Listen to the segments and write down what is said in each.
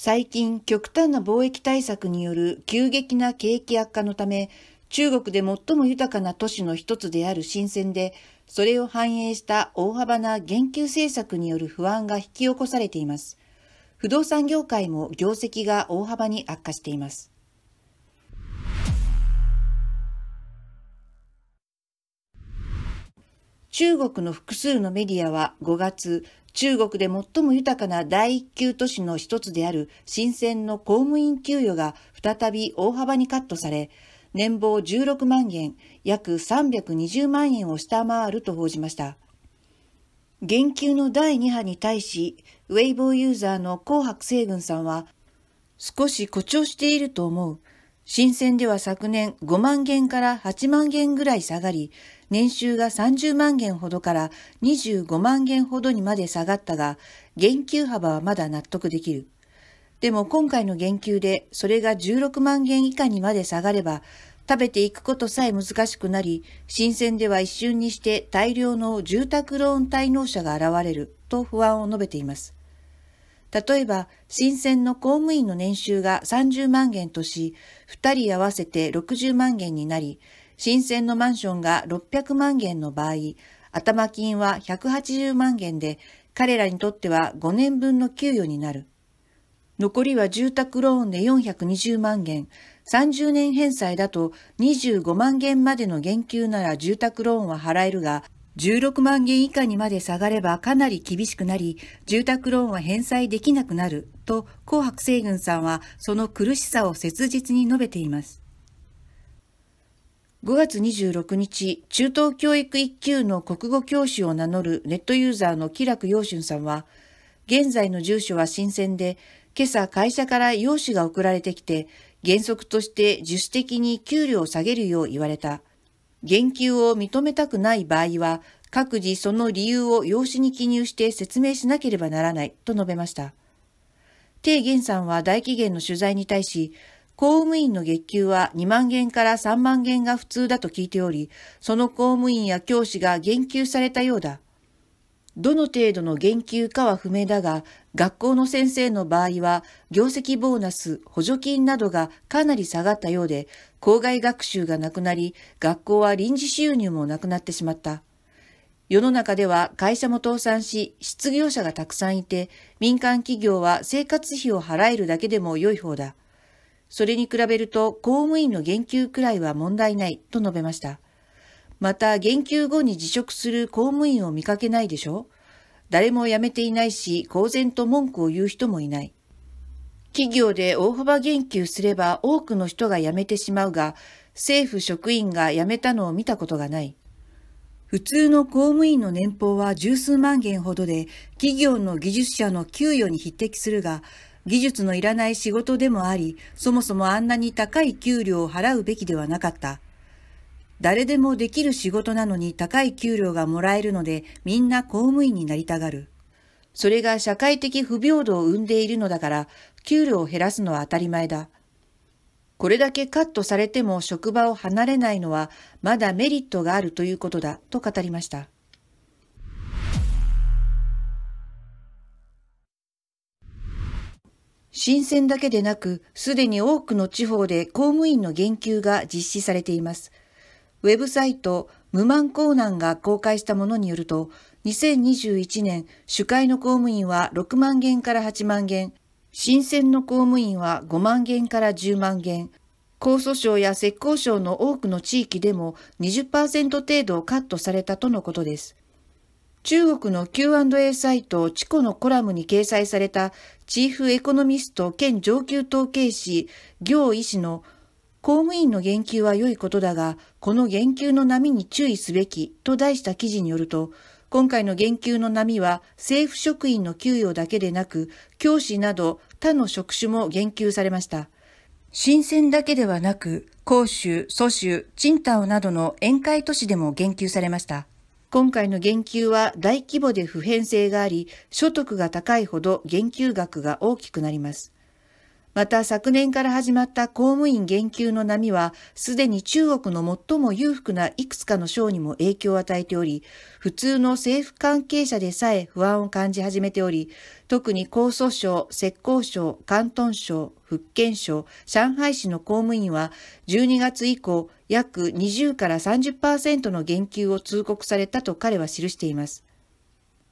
最近極端な貿易対策による急激な景気悪化のため、中国で最も豊かな都市の一つである深圳で、それを反映した大幅な減給政策による不安が引き起こされています。不動産業界も業績が大幅に悪化しています。中国の複数のメディアは5月、中国で最も豊かな第一級都市の一つである新鮮の公務員給与が再び大幅にカットされ、年俸16万円、約320万円を下回ると報じました。減給の第2波に対し、ウェイボーユーザーの紅白星群さんは、少し誇張していると思う。新鮮では昨年5万元から8万元ぐらい下がり、年収が30万元ほどから25万元ほどにまで下がったが、減給幅はまだ納得できる。でも今回の減給でそれが16万元以下にまで下がれば、食べていくことさえ難しくなり、新鮮では一瞬にして大量の住宅ローン滞納者が現れると不安を述べています。例えば、新選の公務員の年収が30万元とし、2人合わせて60万元になり、新鮮のマンションが600万元の場合、頭金は180万元で、彼らにとっては5年分の給与になる。残りは住宅ローンで420万元、30年返済だと25万元までの減給なら住宅ローンは払えるが、16万元以下にまで下がればかなり厳しくなり、住宅ローンは返済できなくなると、紅白星軍さんはその苦しさを切実に述べています。5月26日、中等教育1級の国語教師を名乗るネットユーザーの喜楽陽春さんは、現在の住所は新鮮で、今朝会社から用紙が送られてきて、原則として自主的に給料を下げるよう言われた。言及を認めたくない場合は、各自その理由を用紙に記入して説明しなければならないと述べました。丁元さんは大紀元の取材に対し、公務員の月給は2万元から3万元が普通だと聞いており、その公務員や教師が言及されたようだ。どの程度の減給かは不明だが、学校の先生の場合は、業績ボーナス、補助金などがかなり下がったようで、校外学習がなくなり、学校は臨時収入もなくなってしまった。世の中では会社も倒産し、失業者がたくさんいて、民間企業は生活費を払えるだけでも良い方だ。それに比べると公務員の減給くらいは問題ないと述べました。また、言及後に辞職する公務員を見かけないでしょ誰も辞めていないし、公然と文句を言う人もいない。企業で大幅言及すれば多くの人が辞めてしまうが、政府職員が辞めたのを見たことがない。普通の公務員の年俸は十数万元ほどで、企業の技術者の給与に匹敵するが、技術のいらない仕事でもあり、そもそもあんなに高い給料を払うべきではなかった。誰でもできる仕事なのに高い給料がもらえるのでみんな公務員になりたがる。それが社会的不平等を生んでいるのだから給料を減らすのは当たり前だ。これだけカットされても職場を離れないのはまだメリットがあるということだと語りました。新鮮だけでなく、すでに多くの地方で公務員の減給が実施されています。ウェブサイト無満コーナンが公開したものによると、2021年、主会の公務員は6万元から8万元、新選の公務員は5万元から10万元、高訴省や石膏省の多くの地域でも20%程度カットされたとのことです。中国の Q&A サイトチコのコラムに掲載されたチーフエコノミスト兼上級統計士、行医師の公務員の言及は良いことだが、この言及の波に注意すべきと題した記事によると、今回の言及の波は政府職員の給与だけでなく、教師など他の職種も言及されました。新鮮だけではなく、公州、蘇州、賃貸などの宴会都市でも言及されました。今回の言及は大規模で普遍性があり、所得が高いほど言及額が大きくなります。また昨年から始まった公務員減給の波は、すでに中国の最も裕福ないくつかの省にも影響を与えており、普通の政府関係者でさえ不安を感じ始めており、特に江蘇省、浙江省、広東省、福建省、上海市の公務員は、12月以降、約20から30%の減給を通告されたと彼は記しています。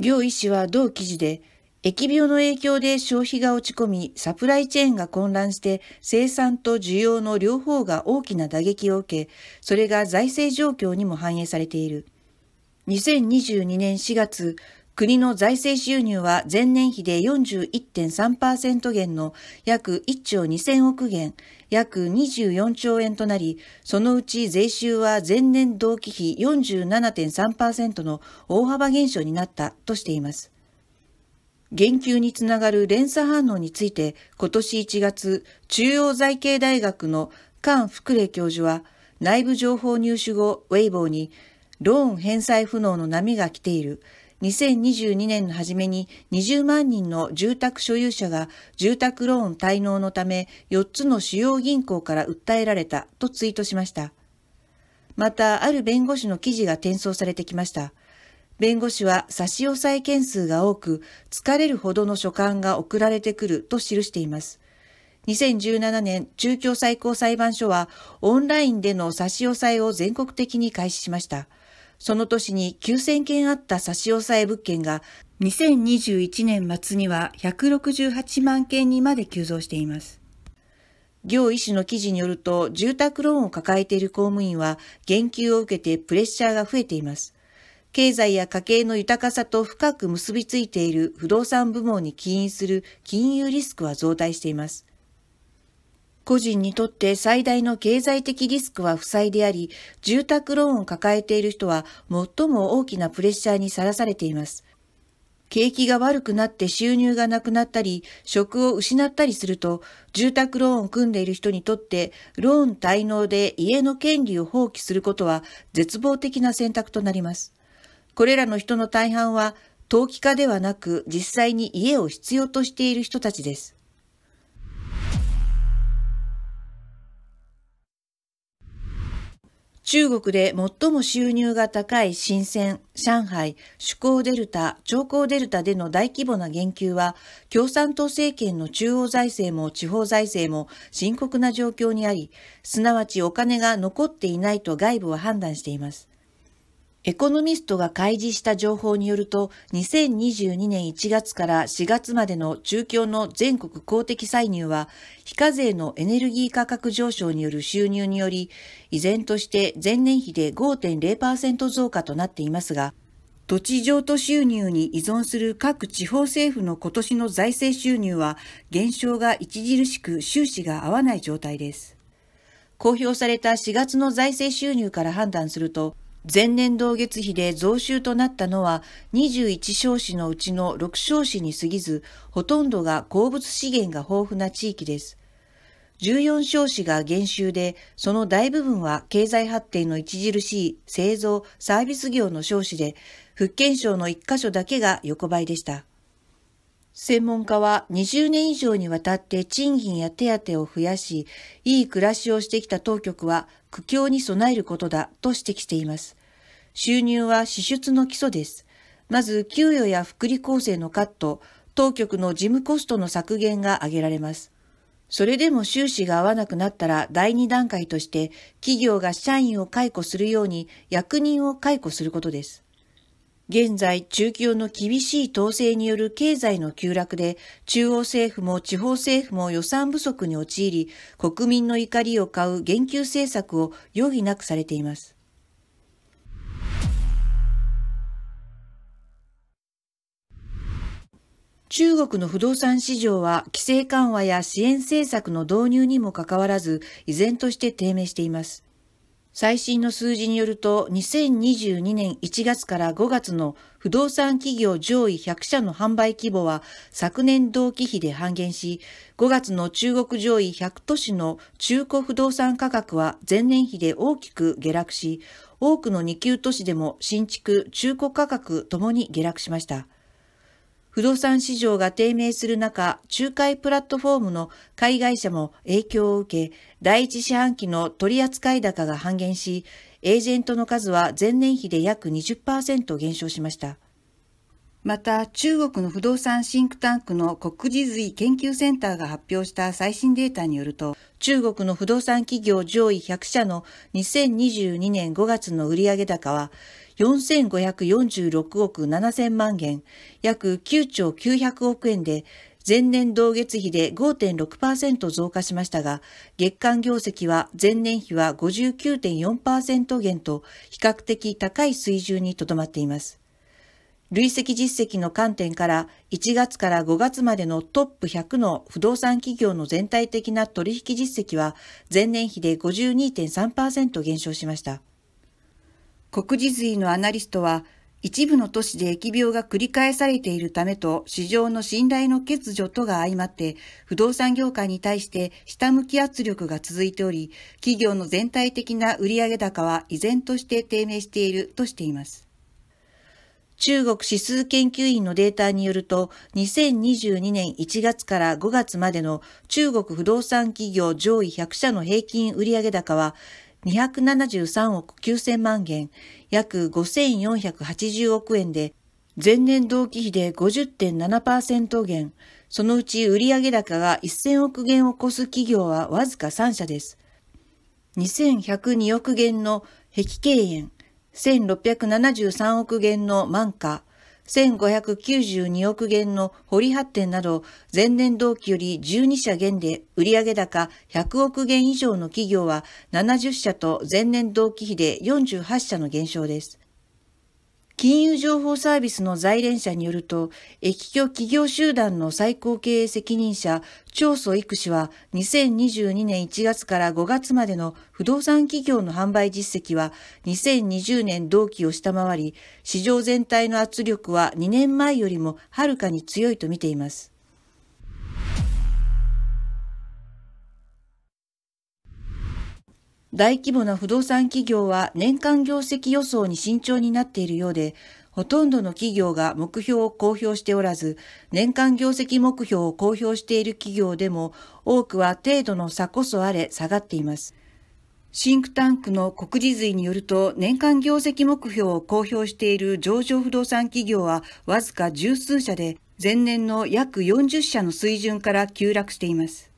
医師は同記事で、疫病の影響で消費が落ち込み、サプライチェーンが混乱して生産と需要の両方が大きな打撃を受け、それが財政状況にも反映されている。2022年4月、国の財政収入は前年比で41.3%減の約1兆2000億元、約24兆円となり、そのうち税収は前年同期比47.3%の大幅減少になったとしています。言及につながる連鎖反応について今年1月、中央財系大学の菅福礼教授は内部情報入手後、ウェイボーにローン返済不能の波が来ている。2022年の初めに20万人の住宅所有者が住宅ローン滞納のため4つの主要銀行から訴えられたとツイートしました。また、ある弁護士の記事が転送されてきました。弁護士は差し押さえ件数が多く、疲れるほどの書簡が送られてくると記しています。2017年、中京最高裁判所は、オンラインでの差し押さえを全国的に開始しました。その年に9000件あった差し押さえ物件が、2021年末には168万件にまで急増しています。行医師の記事によると、住宅ローンを抱えている公務員は、減給を受けてプレッシャーが増えています。経済や家計の豊かさと深く結びついている不動産部門に起因する金融リスクは増大しています。個人にとって最大の経済的リスクは負債であり、住宅ローンを抱えている人は最も大きなプレッシャーにさらされています。景気が悪くなって収入がなくなったり、職を失ったりすると、住宅ローンを組んでいる人にとって、ローン滞納で家の権利を放棄することは絶望的な選択となります。これらの人の大半は、投機家ではなく実際に家を必要としている人たちです。中国で最も収入が高い深セ上海、主港デルタ、長江デルタでの大規模な言及は、共産党政権の中央財政も地方財政も深刻な状況にあり、すなわちお金が残っていないと外部は判断しています。エコノミストが開示した情報によると、2022年1月から4月までの中京の全国公的歳入は、非課税のエネルギー価格上昇による収入により、依然として前年比で5.0%増加となっていますが、土地譲渡収入に依存する各地方政府の今年の財政収入は、減少が著しく収支が合わない状態です。公表された4月の財政収入から判断すると、前年同月比で増収となったのは21少子のうちの6少子に過ぎず、ほとんどが鉱物資源が豊富な地域です。14少子が減収で、その大部分は経済発展の著しい製造・サービス業の少子で、福建省の1カ所だけが横ばいでした。専門家は20年以上にわたって賃金や手当を増やし、いい暮らしをしてきた当局は苦境に備えることだと指摘しています。収入は支出の基礎です。まず、給与や福利厚生のカット、当局の事務コストの削減が挙げられます。それでも収支が合わなくなったら第2段階として企業が社員を解雇するように役人を解雇することです。現在、中級の厳しい統制による経済の急落で、中央政府も地方政府も予算不足に陥り、国民の怒りを買う言及政策を余儀なくされています。中国の不動産市場は規制緩和や支援政策の導入にもかかわらず、依然として低迷しています。最新の数字によると、2022年1月から5月の不動産企業上位100社の販売規模は昨年同期比で半減し、5月の中国上位100都市の中古不動産価格は前年比で大きく下落し、多くの2級都市でも新築、中古価格ともに下落しました。不動産市場が低迷する中、仲介プラットフォームの海外社も影響を受け、第一四半期の取扱高が半減し、エージェントの数は前年比で約20%減少しました。また、中国の不動産シンクタンクの国地髄研究センターが発表した最新データによると、中国の不動産企業上位100社の2022年5月の売上高は、4546億7000万元、約9兆900億円で、前年同月比で5.6%増加しましたが、月間業績は前年比は59.4%減と、比較的高い水準にとどまっています。累積実績の観点から1月から5月までのトップ100の不動産企業の全体的な取引実績は前年比で52.3%減少しました。国事髄のアナリストは、一部の都市で疫病が繰り返されているためと市場の信頼の欠如とが相まって不動産業界に対して下向き圧力が続いており企業の全体的な売上高は依然として低迷しているとしています。中国指数研究院のデータによると2022年1月から5月までの中国不動産企業上位100社の平均売上高は273億9000万元、約5480億円で、前年同期比で50.7%減、そのうち売上高が1000億元を超す企業はわずか3社です。2102億元の碧桂園、1673億元の万科、1592億元の堀発展など、前年同期より12社減で売上高100億元以上の企業は70社と前年同期比で48社の減少です。金融情報サービスの在連者によると、液居企業集団の最高経営責任者、長祖育氏は、2022年1月から5月までの不動産企業の販売実績は、2020年同期を下回り、市場全体の圧力は2年前よりもはるかに強いと見ています。大規模な不動産企業は年間業績予想に慎重になっているようで、ほとんどの企業が目標を公表しておらず、年間業績目標を公表している企業でも、多くは程度の差こそあれ下がっています。シンクタンクの国事随によると、年間業績目標を公表している上場不動産企業はわずか十数社で、前年の約40社の水準から急落しています。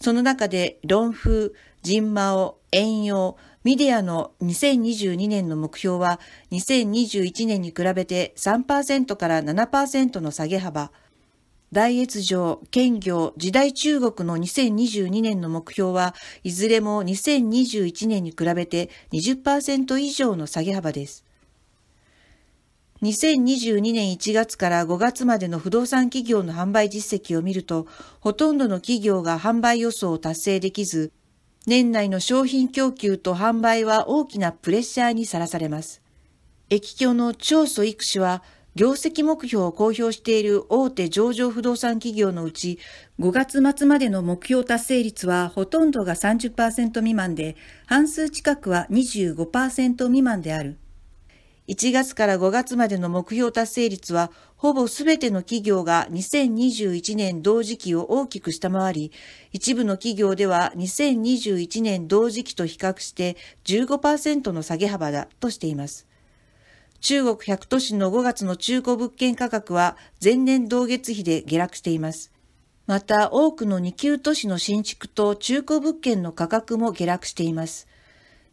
その中で、論風、ジンマオ、遠洋、ミディアの2022年の目標は2021年に比べて3%から7%の下げ幅、大越上、兼業、時代中国の2022年の目標はいずれも2021年に比べて20%以上の下げ幅です。2022年1月から5月までの不動産企業の販売実績を見ると、ほとんどの企業が販売予想を達成できず、年内の商品供給と販売は大きなプレッシャーにさらされます。駅協の長祖育氏は、業績目標を公表している大手上場不動産企業のうち、5月末までの目標達成率はほとんどが30%未満で、半数近くは25%未満である。1月から5月までの目標達成率は、ほぼ全ての企業が2021年同時期を大きく下回り、一部の企業では2021年同時期と比較して15%の下げ幅だとしています。中国100都市の5月の中古物件価格は前年同月比で下落しています。また多くの2級都市の新築と中古物件の価格も下落しています。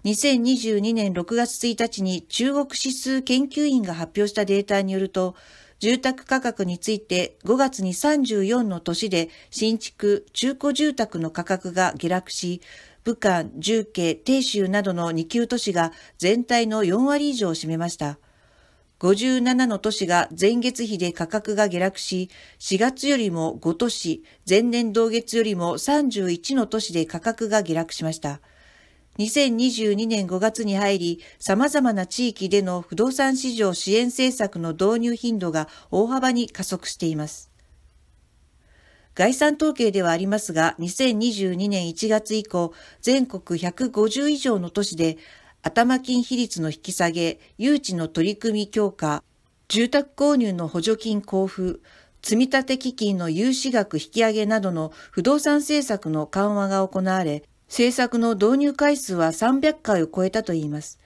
2022年6月1日に中国指数研究院が発表したデータによると、住宅価格について5月に34の都市で新築、中古住宅の価格が下落し、武漢、重慶、鄭州などの2級都市が全体の4割以上を占めました。57の都市が前月比で価格が下落し、4月よりも5都市、前年同月よりも31の都市で価格が下落しました。2022年5月に入り、様々な地域での不動産市場支援政策の導入頻度が大幅に加速しています。概算統計ではありますが、2022年1月以降、全国150以上の都市で、頭金比率の引き下げ、誘致の取り組み強化、住宅購入の補助金交付、積立基金の融資額引き上げなどの不動産政策の緩和が行われ、制作の導入回数は300回を超えたといいます。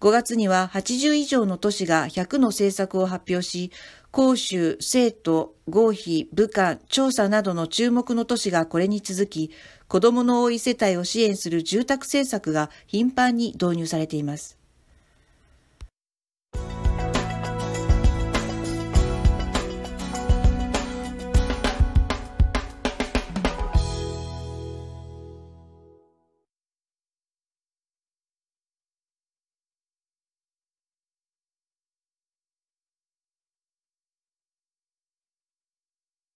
5月には80以上の都市が100の政策を発表し、広州、生徒、合否、武漢、調査などの注目の都市がこれに続き、子供の多い世帯を支援する住宅政策が頻繁に導入されています。